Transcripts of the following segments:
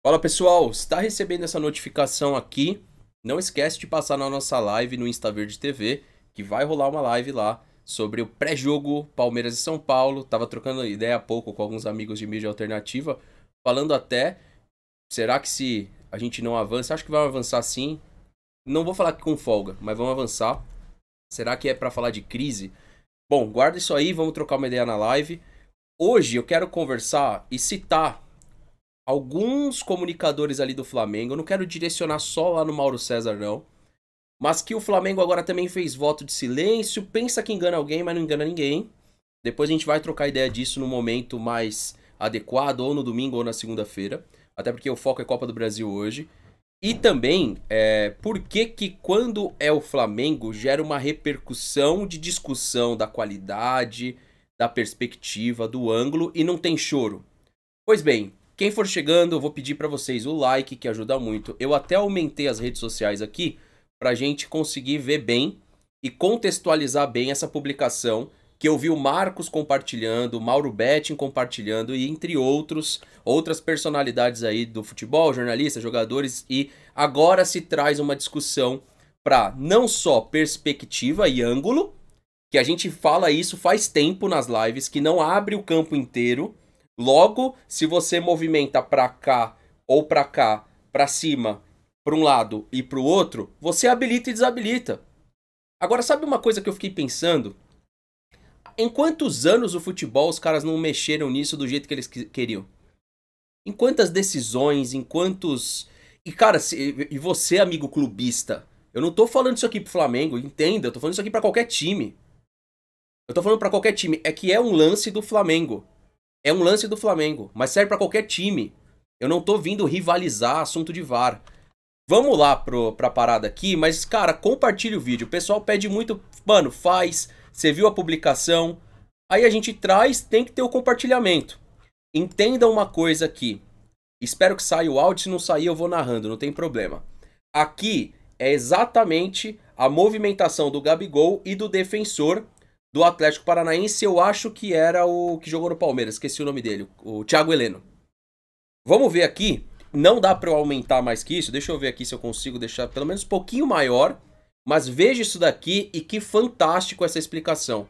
Fala pessoal, está recebendo essa notificação aqui? Não esquece de passar na nossa live no Insta Verde TV, que vai rolar uma live lá sobre o pré-jogo Palmeiras e São Paulo. Tava trocando ideia há pouco com alguns amigos de mídia alternativa, falando até será que se a gente não avança, acho que vai avançar sim. Não vou falar que com folga, mas vamos avançar. Será que é para falar de crise? Bom, guarda isso aí, vamos trocar uma ideia na live. Hoje eu quero conversar e citar alguns comunicadores ali do Flamengo, eu não quero direcionar só lá no Mauro César, não. Mas que o Flamengo agora também fez voto de silêncio, pensa que engana alguém, mas não engana ninguém. Depois a gente vai trocar ideia disso no momento mais adequado, ou no domingo ou na segunda-feira. Até porque o foco é Copa do Brasil hoje. E também, é, por que que quando é o Flamengo gera uma repercussão de discussão da qualidade, da perspectiva, do ângulo e não tem choro? Pois bem, quem for chegando, eu vou pedir para vocês o like, que ajuda muito. Eu até aumentei as redes sociais aqui para a gente conseguir ver bem e contextualizar bem essa publicação que eu vi o Marcos compartilhando, o Mauro Betting compartilhando e entre outros, outras personalidades aí do futebol, jornalistas, jogadores e agora se traz uma discussão para não só perspectiva e ângulo, que a gente fala isso faz tempo nas lives que não abre o campo inteiro Logo, se você movimenta para cá ou para cá, para cima, para um lado e para o outro, você habilita e desabilita. Agora, sabe uma coisa que eu fiquei pensando? Em quantos anos o futebol os caras não mexeram nisso do jeito que eles queriam? Em quantas decisões, em quantos. E, cara, se... e você, amigo clubista, eu não tô falando isso aqui pro Flamengo, entenda, eu tô falando isso aqui para qualquer time. Eu tô falando para qualquer time. É que é um lance do Flamengo é um lance do Flamengo, mas serve para qualquer time. Eu não tô vindo rivalizar assunto de VAR. Vamos lá pro, pra parada aqui, mas, cara, compartilha o vídeo. O pessoal pede muito, mano, faz, você viu a publicação. Aí a gente traz, tem que ter o compartilhamento. Entenda uma coisa aqui. Espero que saia o áudio, se não sair eu vou narrando, não tem problema. Aqui é exatamente a movimentação do Gabigol e do defensor do Atlético Paranaense, eu acho que era o que jogou no Palmeiras, esqueci o nome dele, o Thiago Heleno. Vamos ver aqui, não dá para eu aumentar mais que isso, deixa eu ver aqui se eu consigo deixar pelo menos um pouquinho maior, mas veja isso daqui e que fantástico essa explicação.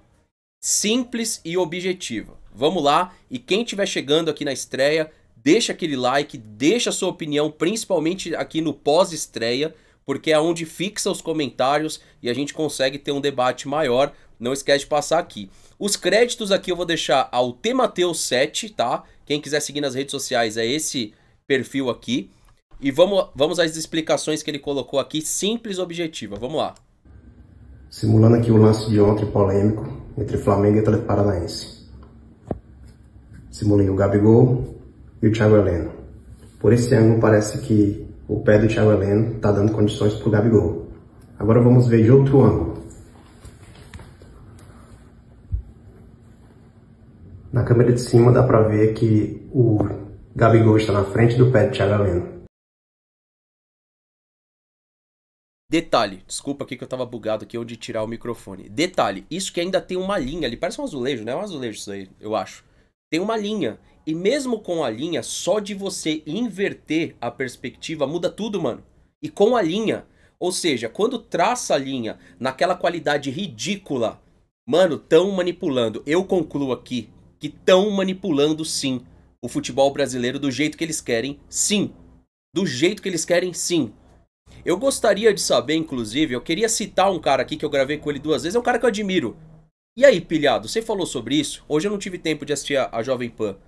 Simples e objetiva. Vamos lá, e quem estiver chegando aqui na estreia, deixa aquele like, deixa a sua opinião, principalmente aqui no pós-estreia, porque é onde fixa os comentários e a gente consegue ter um debate maior. Não esquece de passar aqui. Os créditos aqui eu vou deixar ao Temateus7, tá? Quem quiser seguir nas redes sociais é esse perfil aqui. E vamos, vamos às explicações que ele colocou aqui, simples e objetiva. Vamos lá. Simulando aqui o lance de ontem polêmico entre Flamengo e Atlético Paranaense. Simulei o Gabigol e o Thiago Heleno. Por esse ângulo parece que o pé do Thiago Heleno está dando condições para o Gabigol. Agora vamos ver de outro ângulo. Na câmera de cima dá para ver que o Gabigol está na frente do pé de Thiago Heleno. Detalhe, desculpa aqui que eu tava bugado aqui onde tirar o microfone. Detalhe, isso que ainda tem uma linha ali, parece um azulejo, né? É um azulejo isso aí, eu acho. Tem uma linha. E mesmo com a linha, só de você inverter a perspectiva muda tudo, mano. E com a linha, ou seja, quando traça a linha naquela qualidade ridícula, mano, tão manipulando. Eu concluo aqui que estão manipulando sim o futebol brasileiro do jeito que eles querem, sim. Do jeito que eles querem, sim. Eu gostaria de saber, inclusive, eu queria citar um cara aqui que eu gravei com ele duas vezes, é um cara que eu admiro. E aí, pilhado, você falou sobre isso? Hoje eu não tive tempo de assistir a, a Jovem Pan. O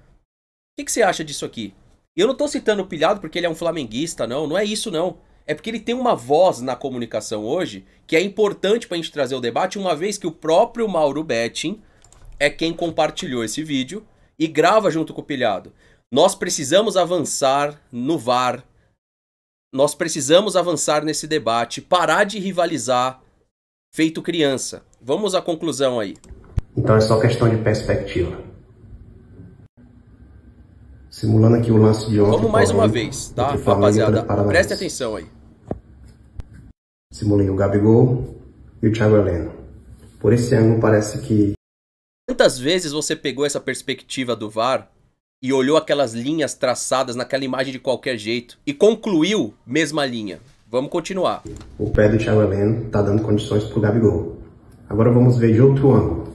que, que, você acha disso aqui? Eu não tô citando o pilhado porque ele é um flamenguista, não, não é isso não. É porque ele tem uma voz na comunicação hoje que é importante pra gente trazer o debate, uma vez que o próprio Mauro Betting é quem compartilhou esse vídeo e grava junto com o pilhado. Nós precisamos avançar no VAR. Nós precisamos avançar nesse debate, parar de rivalizar feito criança. Vamos à conclusão aí. Então é só questão de perspectiva. Simulando aqui o lance de ontem. Vamos mais uma vez, tá, rapaziada? Preste atenção aí. Simulei o Gabigol e o Thiago Heleno. Por esse ângulo parece que Quantas vezes você pegou essa perspectiva do VAR e olhou aquelas linhas traçadas naquela imagem de qualquer jeito e concluiu mesma linha? Vamos continuar. O pé do Thiago Chamelin está dando condições para o Gabigol. Agora vamos ver de outro ângulo.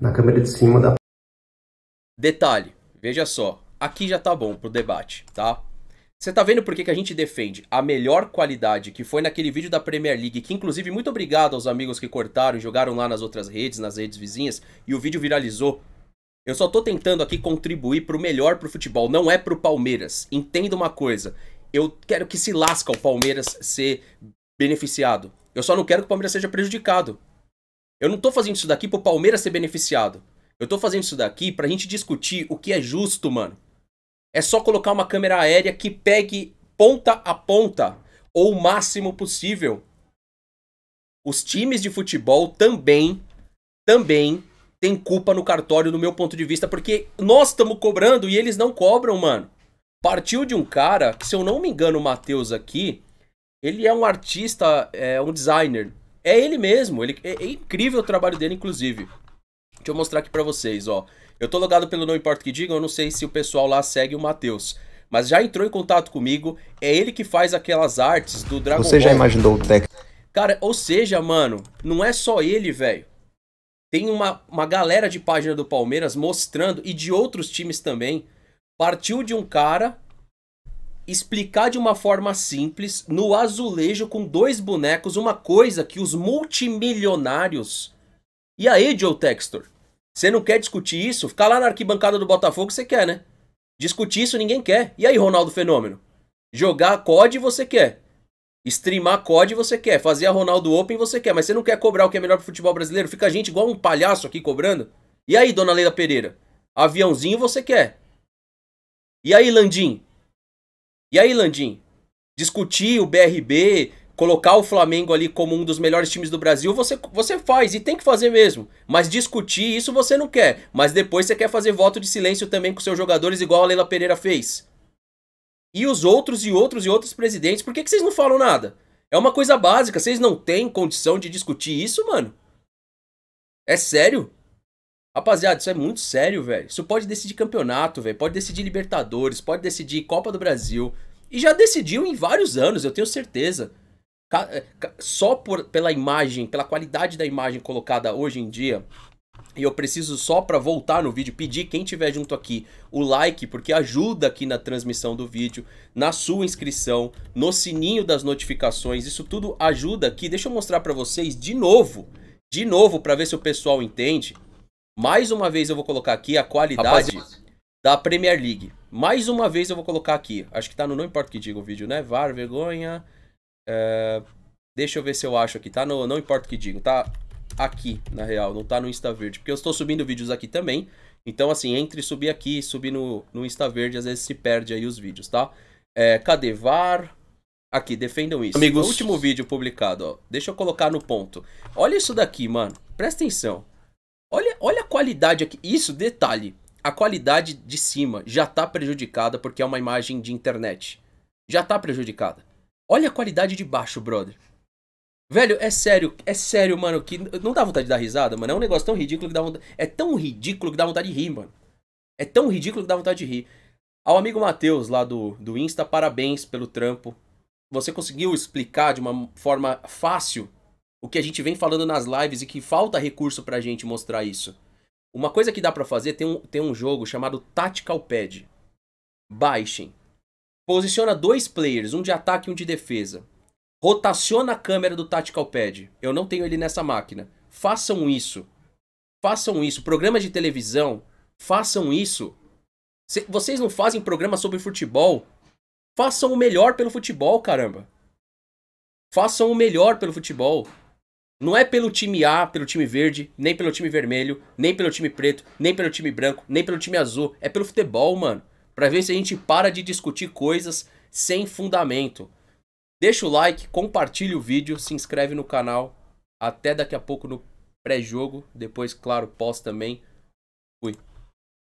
Na câmera de cima da. Detalhe, veja só. Aqui já tá bom pro debate, tá? Você tá vendo por que, que a gente defende a melhor qualidade que foi naquele vídeo da Premier League, que inclusive muito obrigado aos amigos que cortaram e jogaram lá nas outras redes, nas redes vizinhas, e o vídeo viralizou. Eu só tô tentando aqui contribuir pro melhor pro futebol, não é pro Palmeiras. Entenda uma coisa, eu quero que se lasca o Palmeiras ser beneficiado. Eu só não quero que o Palmeiras seja prejudicado. Eu não tô fazendo isso daqui pro Palmeiras ser beneficiado. Eu tô fazendo isso daqui pra gente discutir o que é justo, mano. É só colocar uma câmera aérea que pegue ponta a ponta ou o máximo possível. Os times de futebol também, também tem culpa no cartório no meu ponto de vista, porque nós estamos cobrando e eles não cobram, mano. Partiu de um cara, que se eu não me engano o Matheus aqui, ele é um artista, é um designer. É ele mesmo, ele, é, é incrível o trabalho dele, inclusive. Deixa eu mostrar aqui pra vocês, ó. Eu tô logado pelo Não Importa Que Digam, eu não sei se o pessoal lá segue o Matheus. Mas já entrou em contato comigo, é ele que faz aquelas artes do Dragon Você Ball. Você já imaginou o Tec? Cara, ou seja, mano, não é só ele, velho. Tem uma, uma galera de página do Palmeiras mostrando, e de outros times também. Partiu de um cara explicar de uma forma simples, no azulejo com dois bonecos, uma coisa que os multimilionários. E aí, Joe Textor? Você não quer discutir isso? Ficar lá na arquibancada do Botafogo você quer, né? Discutir isso ninguém quer. E aí, Ronaldo Fenômeno? Jogar COD você quer. Streamar COD você quer. Fazer a Ronaldo Open você quer. Mas você não quer cobrar o que é melhor pro futebol brasileiro? Fica a gente igual um palhaço aqui cobrando. E aí, dona Leila Pereira? Aviãozinho você quer. E aí, Landim? E aí, Landim? Discutir o BRB, colocar o Flamengo ali como um dos melhores times do Brasil, você, você faz e tem que fazer mesmo. Mas discutir isso você não quer. Mas depois você quer fazer voto de silêncio também com seus jogadores, igual a Leila Pereira fez. E os outros e outros e outros presidentes, por que, que vocês não falam nada? É uma coisa básica, vocês não têm condição de discutir isso, mano? É sério? Rapaziada, isso é muito sério, velho. Isso pode decidir campeonato, velho. Pode decidir Libertadores, pode decidir Copa do Brasil. E já decidiu em vários anos, eu tenho certeza. É, só por, pela imagem, pela qualidade da imagem colocada hoje em dia, e eu preciso só para voltar no vídeo pedir quem tiver junto aqui o like, porque ajuda aqui na transmissão do vídeo, na sua inscrição, no sininho das notificações, isso tudo ajuda aqui. Deixa eu mostrar para vocês de novo, de novo para ver se o pessoal entende. Mais uma vez eu vou colocar aqui a qualidade Rapaz, da Premier League. Mais uma vez eu vou colocar aqui. Acho que tá no não importa o que diga o vídeo, né? VAR, vergonha. É, deixa eu ver se eu acho aqui, tá? No, não importa o que digo, tá aqui, na real, não tá no Insta Verde. Porque eu estou subindo vídeos aqui também. Então, assim, entre subir aqui e subir no, no Insta Verde, às vezes se perde aí os vídeos, tá? É, cadê VAR? Aqui, defendam isso. Amigos... No último vídeo publicado, ó. Deixa eu colocar no ponto. Olha isso daqui, mano. Presta atenção. Olha, olha a qualidade aqui. Isso, detalhe. A qualidade de cima já tá prejudicada porque é uma imagem de internet. Já tá prejudicada. Olha a qualidade de baixo, brother. Velho, é sério, é sério, mano, que não dá vontade de dar risada, mano. É um negócio tão ridículo que dá vontade. É tão ridículo que dá vontade de rir, mano. É tão ridículo que dá vontade de rir. Ao amigo Matheus, lá do, do Insta, parabéns pelo trampo. Você conseguiu explicar de uma forma fácil o que a gente vem falando nas lives e que falta recurso pra gente mostrar isso. Uma coisa que dá para fazer, tem um, tem um jogo chamado Tactical Pad. Baixem. Posiciona dois players, um de ataque e um de defesa. Rotaciona a câmera do Tactical Pad. Eu não tenho ele nessa máquina. Façam isso. Façam isso. Programas de televisão, façam isso. Se vocês não fazem programa sobre futebol? Façam o melhor pelo futebol, caramba. Façam o melhor pelo futebol. Não é pelo time A, pelo time verde, nem pelo time vermelho, nem pelo time preto, nem pelo time branco, nem pelo time azul. É pelo futebol, mano para ver se a gente para de discutir coisas sem fundamento. Deixa o like, compartilha o vídeo, se inscreve no canal. Até daqui a pouco no pré-jogo, depois, claro, pós também.